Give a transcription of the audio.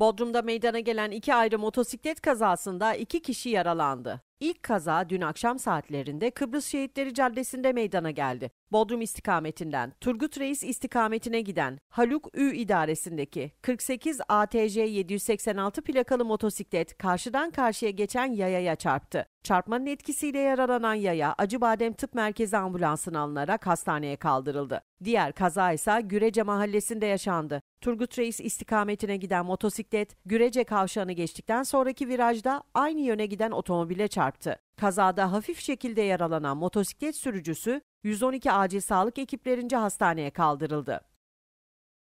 Bodrum'da meydana gelen iki ayrı motosiklet kazasında iki kişi yaralandı. İlk kaza dün akşam saatlerinde Kıbrıs Şehitleri Caddesi'nde meydana geldi. Bodrum istikametinden Turgut Reis istikametine giden Haluk Ü idaresindeki 48 ATJ 786 plakalı motosiklet karşıdan karşıya geçen yayaya çarptı. Çarpmanın etkisiyle yaralanan yaya Acıbadem Tıp Merkezi ambulansına alınarak hastaneye kaldırıldı. Diğer kaza ise Gürece mahallesinde yaşandı. Turgut Reis istikametine giden motosiklet Gürece kavşağını geçtikten sonraki virajda aynı yöne giden otomobile çarptı çarptı. Kazada hafif şekilde yaralanan motosiklet sürücüsü 112 acil sağlık ekiplerince hastaneye kaldırıldı.